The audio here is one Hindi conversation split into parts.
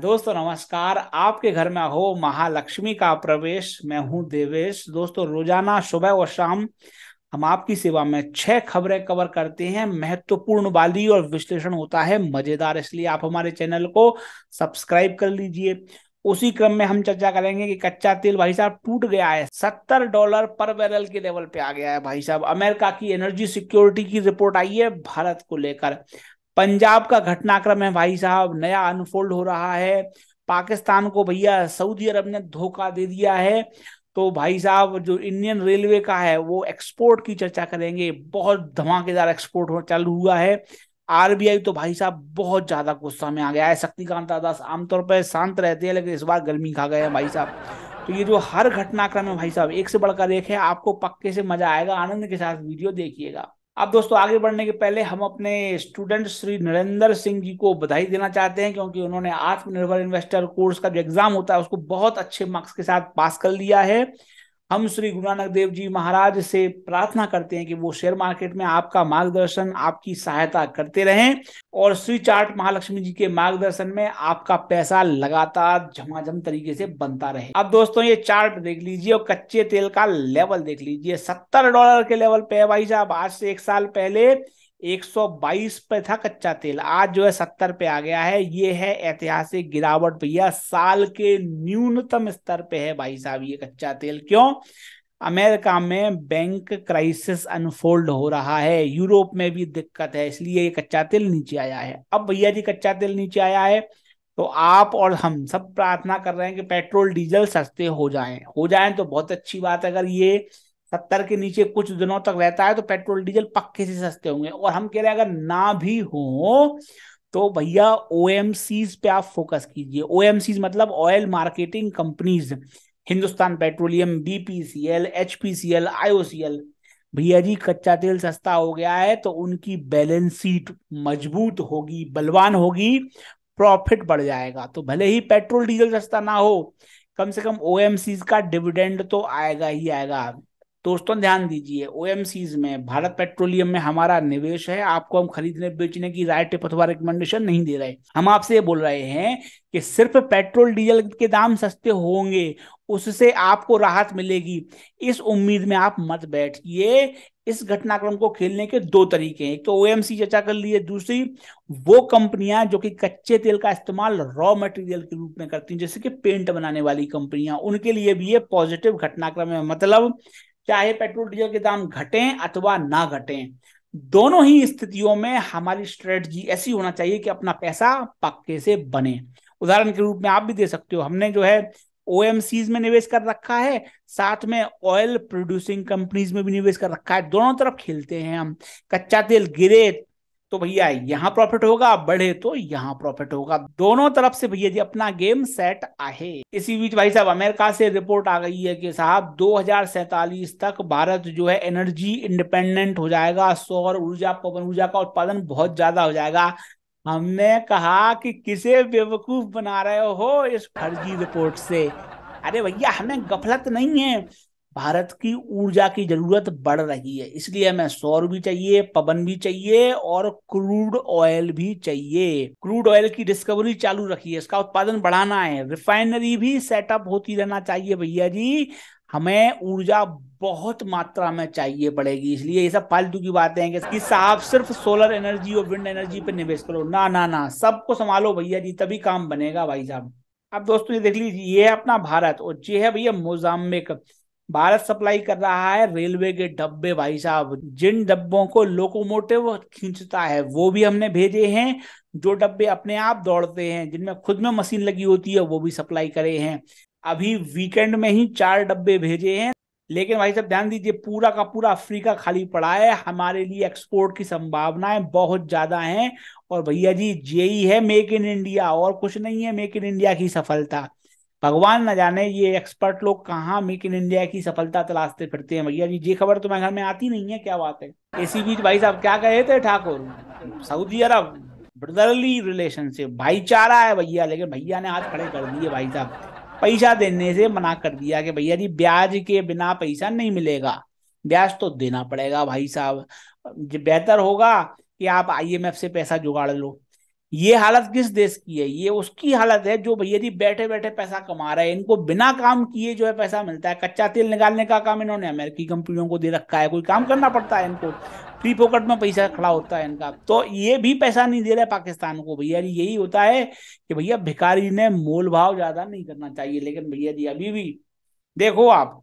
दोस्तों नमस्कार आपके घर में हो महालक्ष्मी का प्रवेश मैं हूं देवेश दोस्तों रोजाना सुबह और शाम हम आपकी सेवा में छह खबरें कवर करते हैं महत्वपूर्ण वाली और विश्लेषण होता है मजेदार इसलिए आप हमारे चैनल को सब्सक्राइब कर लीजिए उसी क्रम में हम चर्चा करेंगे कि कच्चा तेल भाई साहब टूट गया है सत्तर डॉलर पर बैरल के लेवल पे आ गया है भाई साहब अमेरिका की एनर्जी सिक्योरिटी की रिपोर्ट आई है भारत को लेकर पंजाब का घटनाक्रम है भाई साहब नया अनफोल्ड हो रहा है पाकिस्तान को भैया सऊदी अरब ने धोखा दे दिया है तो भाई साहब जो इंडियन रेलवे का है वो एक्सपोर्ट की चर्चा करेंगे बहुत धमाकेदार एक्सपोर्ट चालू हुआ है आरबीआई तो भाई साहब बहुत ज्यादा गुस्सा में आ गया है शक्तिकांत दास आमतौर पर शांत रहते हैं लेकिन इस बार गर्मी खा गए हैं भाई साहब तो ये जो हर घटनाक्रम है भाई साहब एक से बढ़कर एक है आपको पक्के से मजा आएगा आनंद के साथ वीडियो देखिएगा अब दोस्तों आगे बढ़ने के पहले हम अपने स्टूडेंट श्री नरेंद्र सिंह जी को बधाई देना चाहते हैं क्योंकि उन्होंने आत्मनिर्भर इन्वेस्टर कोर्स का जो एग्जाम होता है उसको बहुत अच्छे मार्क्स के साथ पास कर लिया है हम श्री गुरु नानक देव जी महाराज से प्रार्थना करते हैं कि वो शेयर मार्केट में आपका मार्गदर्शन आपकी सहायता करते रहें और श्री चार्ट महालक्ष्मी जी के मार्गदर्शन में आपका पैसा लगातार झमाझम तरीके से बनता रहे अब दोस्तों ये चार्ट देख लीजिए और कच्चे तेल का लेवल देख लीजिए सत्तर डॉलर के लेवल पे है भाई साहब आज से एक साल पहले 122 पे था कच्चा तेल आज जो है 70 पे आ गया है ये है ऐतिहासिक गिरावट भैया साल के न्यूनतम स्तर पे है भाई साहब ये कच्चा तेल क्यों अमेरिका में बैंक क्राइसिस अनफोल्ड हो रहा है यूरोप में भी दिक्कत है इसलिए ये कच्चा तेल नीचे आया है अब भैया जी कच्चा तेल नीचे आया है तो आप और हम सब प्रार्थना कर रहे हैं कि पेट्रोल डीजल सस्ते हो जाएं हो जाएं तो बहुत अच्छी बात है अगर ये सत्तर के नीचे कुछ दिनों तक रहता है तो पेट्रोल डीजल पक्के से सस्ते होंगे और हम कह रहे हैं अगर ना भी हो तो भैया ओ पे आप फोकस कीजिए ओ मतलब oil marketing companies Hindustan Petroleum BPCL HPCL IOCL भैया जी कच्चा तेल सस्ता हो गया है तो उनकी बैलेंस शीट मजबूत होगी बलवान होगी प्रॉफिट बढ़ जाएगा तो भले ही पेट्रोल डीजल सस्ता ना हो कम से कम ओ का डिविडेंड तो आएगा ही आएगा दोस्तों ध्यान दीजिए ओ में भारत पेट्रोलियम में हमारा निवेश है आपको हम खरीदने बेचने की राय अथवा रिकमेंडेशन नहीं दे रहे हम आपसे ये बोल रहे हैं कि सिर्फ पेट्रोल डीजल के दाम सस्ते होंगे उससे आपको राहत मिलेगी इस उम्मीद में आप मत बैठिए इस घटनाक्रम को खेलने के दो तरीके हैं एक तो ओएमसी चर्चा कर लिए दूसरी वो कंपनियां जो कि कच्चे तेल का इस्तेमाल रॉ मटेरियल के रूप में करती हैं जैसे कि पेंट बनाने वाली कंपनियां उनके लिए भी ये पॉजिटिव घटनाक्रम है मतलब चाहे पेट्रोल डीजल के दाम घटें अथवा ना घटें दोनों ही स्थितियों में हमारी स्ट्रेटजी ऐसी होना चाहिए कि अपना पैसा पक्के से बने उदाहरण के रूप में आप भी दे सकते हो हमने जो है ओ में निवेश कर रखा है साथ में ऑयल प्रोड्यूसिंग कंपनीज में भी निवेश कर रखा है दोनों तरफ खेलते हैं हम कच्चा तेल गिरे तो भैया यहाँ प्रॉफिट होगा बढ़े तो यहाँ प्रॉफिट होगा दोनों तरफ से भैया जी अपना गेम सेट आहे इसी बीच भाई साहब अमेरिका से रिपोर्ट आ गई है कि साहब दो तक भारत जो है एनर्जी इंडिपेंडेंट हो जाएगा सौर ऊर्जा पवन ऊर्जा का उत्पादन बहुत ज्यादा हो जाएगा हमने कहा कि किसे बेवकूफ बना रहे हो इस फर्जी रिपोर्ट से अरे भैया हमें गफलत नहीं है भारत की ऊर्जा की जरूरत बढ़ रही है इसलिए हमें सौर भी चाहिए पवन भी चाहिए और क्रूड ऑयल भी चाहिए क्रूड ऑयल की डिस्कवरी चालू रखी है इसका उत्पादन बढ़ाना है रिफाइनरी भी सेटअप होती रहना चाहिए भैया जी हमें ऊर्जा बहुत मात्रा में चाहिए पड़ेगी इसलिए ये सब फालतू की बातें हैं कि साहब सिर्फ सोलर एनर्जी और विंड एनर्जी पर निवेश करो ना ना ना सबको संभालो भैया जी तभी काम बनेगा भाई साहब अब दोस्तों ये देख लीजिए ये है अपना भारत और ये है भैया मोजाम्बिक भारत सप्लाई कर रहा है रेलवे के डब्बे भाई साहब जिन डब्बों को लोकोमोटिव खींचता है वो भी हमने भेजे हैं जो डब्बे अपने आप दौड़ते हैं जिनमें खुद में मशीन लगी होती है वो भी सप्लाई करे हैं अभी वीकेंड में ही चार डब्बे भेजे हैं लेकिन भाई साहब ध्यान दीजिए पूरा का पूरा अफ्रीका खाली पड़ा है हमारे लिए एक्सपोर्ट की संभावनाएं बहुत ज्यादा हैं और भैया जी यही है मेक इन इंडिया और कुछ नहीं है मेक इन इंडिया की सफलता भगवान न जाने ये एक्सपर्ट लोग कहाँ मेक इन इंडिया की सफलता तलाशते फिरते हैं भैया जी ये खबर तो मेरे घर में आती नहीं है क्या बात है इसी बीच भाई साहब क्या कहे थे Thakur Saudi Arab brotherly relationship भाईचारा है भैया लेकिन भैया ने हाथ खड़े कर दिए भाई साहब पैसा देने से मना कर दिया कि भैया जी ब्याज के बिना पैसा नहीं मिलेगा ब्याज तो देना पड़ेगा भाई साहब बेहतर होगा कि आप आईएमएफ से पैसा जुगाड़ लो ये हालत किस देश की है ये उसकी हालत है जो भैया जी बैठे बैठे पैसा कमा रहे हैं इनको बिना काम किए जो है पैसा मिलता है कच्चा तेल निकालने का काम इन्होंने अमेरिकी कंपनियों को दे रखा है कोई काम करना पड़ता है इनको फ्री पॉकेट में पैसा खड़ा होता है इनका तो ये भी पैसा नहीं दे रहा है पाकिस्तान को भैया जी यही होता है कि भैया भिखारी ने मोल भाव ज्यादा नहीं करना चाहिए लेकिन भैया जी अभी भी देखो आप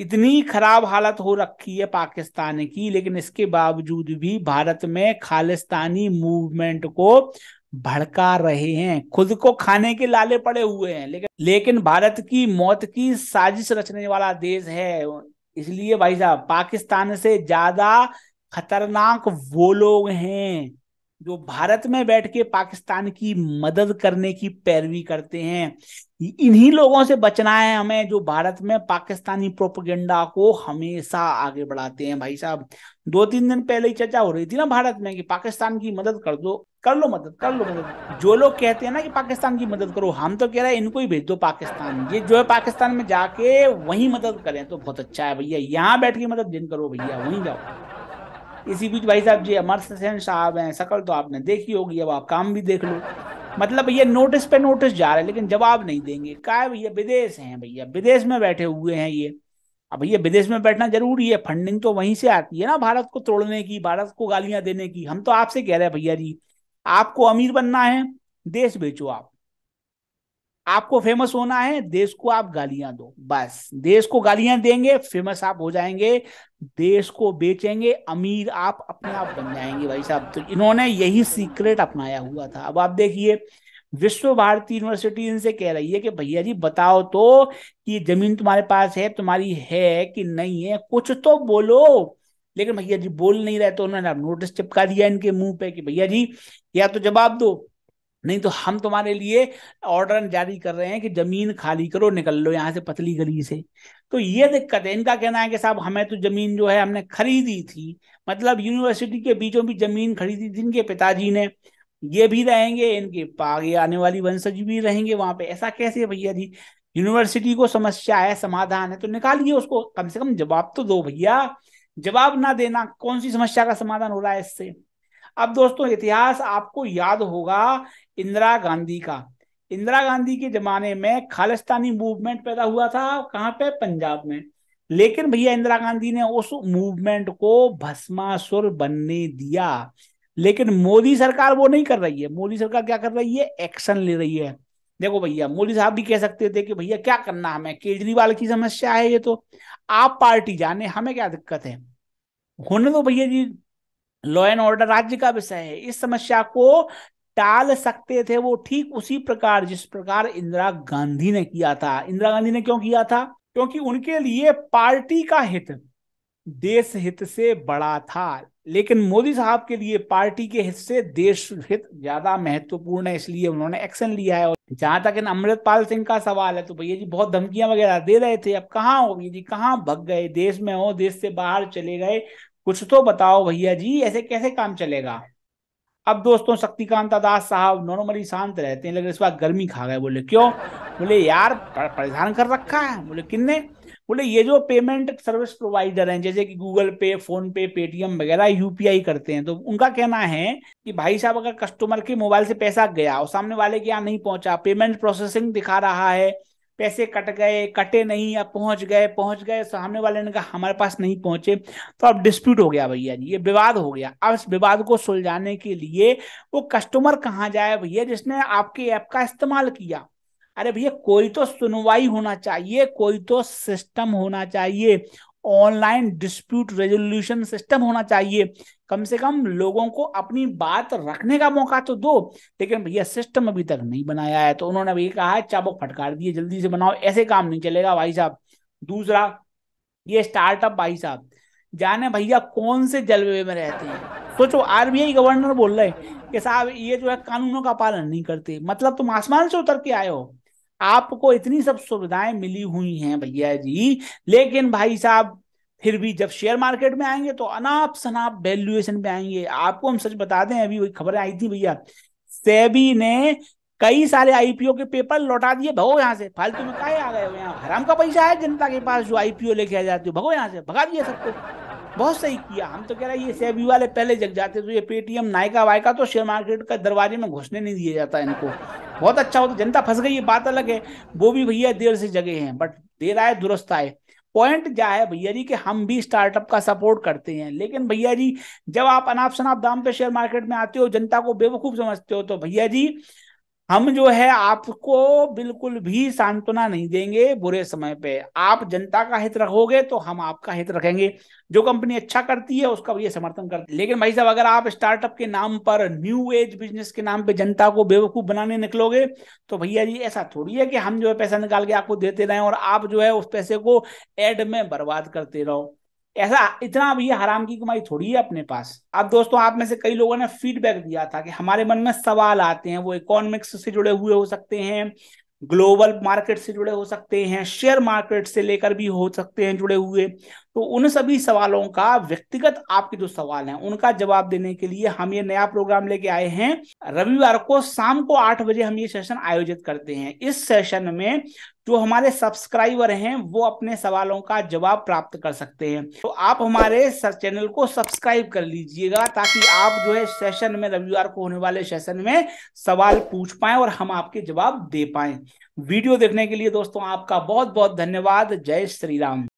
इतनी खराब हालत हो रखी है पाकिस्तान की लेकिन इसके बावजूद भी भारत में खालिस्तानी मूवमेंट को भड़का रहे हैं खुद को खाने के लाले पड़े हुए हैं लेकिन लेकिन भारत की मौत की साजिश रचने वाला देश है इसलिए भाई साहब पाकिस्तान से ज्यादा खतरनाक वो लोग हैं जो भारत में बैठ के पाकिस्तान की मदद करने की पैरवी करते हैं इन्हीं लोगों से बचना है हमें जो भारत में पाकिस्तानी प्रोपोगेंडा को हमेशा आगे बढ़ाते हैं भाई साहब दो तीन दिन पहले ही चर्चा हो रही थी ना भारत में कि पाकिस्तान की मदद कर दो कर लो मदद कर लो मदद जो लोग कहते हैं ना कि पाकिस्तान की मदद करो हम तो कह रहे हैं इनको ही भेज दो पाकिस्तान ये जो है पाकिस्तान में जाके वहीं मदद करें तो बहुत अच्छा है भैया यहाँ बैठ के मदद जिन करो भैया वहीं जाओ इसी बीच भाई साहब जी अमर सेन साहब हैं शकल तो आपने देखी होगी अब आप काम भी देख लो मतलब भैया नोटिस पे नोटिस जा रहे हैं लेकिन जवाब नहीं देंगे क्या भैया विदेश हैं भैया विदेश में बैठे हुए हैं ये अब भैया विदेश में बैठना जरूरी है फंडिंग तो वहीं से आती है ना भारत को तोड़ने की भारत को गालियां देने की हम तो आपसे कह रहे हैं भैया जी आपको अमीर बनना है देश बेचो आप आपको फेमस होना है देश को आप गालियां दो बस देश को गालियां देंगे फेमस आप हो जाएंगे देश को बेचेंगे अमीर आप अपने आप बन जाएंगे भाई साहब तो इन्होंने यही सीक्रेट अपनाया हुआ था अब आप देखिए विश्व भारती यूनिवर्सिटी इनसे कह रही है कि भैया जी बताओ तो कि जमीन तुम्हारे पास है तुम्हारी है कि नहीं है कुछ तो बोलो लेकिन भैया जी बोल नहीं रहे तो उन्होंने नोटिस चिपका दिया इनके मुंह पे कि भैया जी या तो जवाब दो नहीं तो हम तुम्हारे लिए ऑर्डर जारी कर रहे हैं कि जमीन खाली करो निकल लो यहाँ से पतली गली से तो ये दिक्कत है इनका कहना है कि साहब हमें तो जमीन जो है हमने खरीदी थी मतलब यूनिवर्सिटी के बीचों बीच जमीन खरीदी थी इनके पिताजी ने ये भी रहेंगे इनके आगे आने वाली वंशज भी रहेंगे वहां पे ऐसा कैसे भैया जी यूनिवर्सिटी को समस्या है समाधान है तो निकालिए उसको कम से कम जवाब तो दो भैया जवाब ना देना कौन सी समस्या का समाधान हो रहा है इससे अब दोस्तों इतिहास आपको याद होगा इंदिरा गांधी का इंदिरा गांधी के जमाने में खालिस्तानी मूवमेंट पैदा हुआ था कहाँ पे पंजाब में लेकिन भैया इंदिरा गांधी ने उस मूवमेंट को भस्मासुर बनने दिया लेकिन मोदी सरकार वो नहीं कर रही है मोदी सरकार क्या कर रही है एक्शन ले रही है देखो भैया मोदी साहब भी कह सकते थे कि भैया क्या करना हमें केजरीवाल की समस्या है ये तो आप पार्टी जाने हमें क्या दिक्कत है होने दो भैया जी लॉ एंड ऑर्डर राज्य का विषय है इस समस्या को टाल सकते थे वो ठीक उसी प्रकार जिस प्रकार इंदिरा गांधी ने किया था इंदिरा गांधी ने क्यों किया था क्योंकि उनके लिए पार्टी का हित देश हित से बड़ा था लेकिन मोदी साहब के लिए पार्टी के हित से देश हित ज्यादा महत्वपूर्ण है इसलिए उन्होंने एक्शन लिया है और जहां तक इन अमृतपाल सिंह का सवाल है तो भैया जी बहुत धमकियां वगैरह दे रहे थे अब कहाँ हो जी कहाँ भग गए देश में हो देश से बाहर चले गए कुछ तो बताओ भैया जी ऐसे कैसे काम चलेगा अब दोस्तों शक्तिकांत दास साहब नॉर्मली शांत रहते हैं लेकिन इस बार गर्मी खा गए बोले क्यों बोले यार परेशान कर रखा है बोले किन्ने बोले ये जो पेमेंट सर्विस प्रोवाइडर हैं जैसे कि गूगल पे फोन पे पेटीएम वगैरह यूपीआई करते हैं तो उनका कहना है कि भाई साहब अगर कस्टमर के मोबाइल से पैसा गया और सामने वाले के यहाँ नहीं पहुंचा पेमेंट प्रोसेसिंग दिखा रहा है पैसे कट गए कटे नहीं या पहुंच गए पहुंच गए सामने वाले ने कहा हमारे पास नहीं पहुंचे तो अब डिस्प्यूट हो गया भैया जी ये विवाद हो गया अब इस विवाद को सुलझाने के लिए वो कस्टमर कहाँ जाए भैया जिसने आपके ऐप का इस्तेमाल किया अरे भैया कोई तो सुनवाई होना चाहिए कोई तो सिस्टम होना चाहिए ऑनलाइन डिस्प्यूट रेजोल्यूशन सिस्टम होना चाहिए कम से कम लोगों को अपनी बात रखने का मौका तो दो लेकिन भैया सिस्टम अभी तक नहीं बनाया है तो उन्होंने अभी कहा है चाबुक फटकार दिए जल्दी से बनाओ ऐसे काम नहीं चलेगा भाई साहब दूसरा ये स्टार्टअप भाई साहब जाने भैया कौन से जलवे में रहते हैं सोचो आरबीआई गवर्नर बोल रहे कि साहब ये जो है कानूनों का पालन नहीं करते मतलब तुम आसमान से उतर के आए हो आपको इतनी सब सुविधाएं मिली हुई हैं भैया जी लेकिन भाई साहब फिर भी जब शेयर मार्केट में आएंगे तो अनाप शनाप वैल्यूएशन पे आएंगे आपको हम सच बता दें अभी वही खबरें आई थी भैया सेबी ने कई सारे आईपीओ के पेपर लौटा दिए भगो यहाँ से फालतू में काहे आ गए हो यहाँ हराम का पैसा है जनता के पास जो आईपीओ लेके आ जाते हो भगो यहाँ से भगा दिया सबको बहुत सही किया हम तो कह रहे हैं ये सेबी वाले पहले जग जाते तो ये पेटीएम नायका वायका तो शेयर मार्केट का दरवाजे में घुसने नहीं दिया जाता इनको बहुत अच्छा होता तो जनता फंस गई ये बात अलग है वो भी भैया देर से जगे हैं बट देर आए दुरुस्त आए पॉइंट क्या है भैया जी कि हम भी स्टार्टअप का सपोर्ट करते हैं लेकिन भैया जी जब आप अनाप शनाप दाम पे शेयर मार्केट में आते हो जनता को बेवकूफ समझते हो तो भैया जी हम जो है आपको बिल्कुल भी सांत्वना नहीं देंगे बुरे समय पे आप जनता का हित रखोगे तो हम आपका हित रखेंगे जो कंपनी अच्छा करती है उसका ये समर्थन करते लेकिन भाई साहब अगर आप स्टार्टअप के नाम पर न्यू एज बिजनेस के नाम पे जनता को बेवकूफ बनाने निकलोगे तो भैया जी ऐसा थोड़ी है कि हम जो है पैसा निकाल के आपको देते रहें और आप जो है उस पैसे को एड में बर्बाद करते रहो ऐसा इतना अब ये हराम की कमाई थोड़ी है अपने पास अब दोस्तों आप में से कई लोगों ने फीडबैक दिया था कि हमारे मन में सवाल आते हैं वो इकोनॉमिक्स से जुड़े हुए हो सकते हैं ग्लोबल मार्केट से जुड़े हो सकते हैं शेयर मार्केट से लेकर भी हो सकते हैं जुड़े हुए तो उन सभी सवालों का व्यक्तिगत आपके जो सवाल हैं उनका जवाब देने के लिए हम ये नया प्रोग्राम लेके आए हैं रविवार को शाम को आठ बजे हम ये सेशन आयोजित करते हैं इस सेशन में जो हमारे सब्सक्राइबर हैं वो अपने सवालों का जवाब प्राप्त कर सकते हैं तो आप हमारे चैनल को सब्सक्राइब कर लीजिएगा ताकि आप जो है सेशन में रविवार को होने वाले सेशन में सवाल पूछ पाए और हम आपके जवाब दे पाए वीडियो देखने के लिए दोस्तों आपका बहुत बहुत धन्यवाद जय श्री राम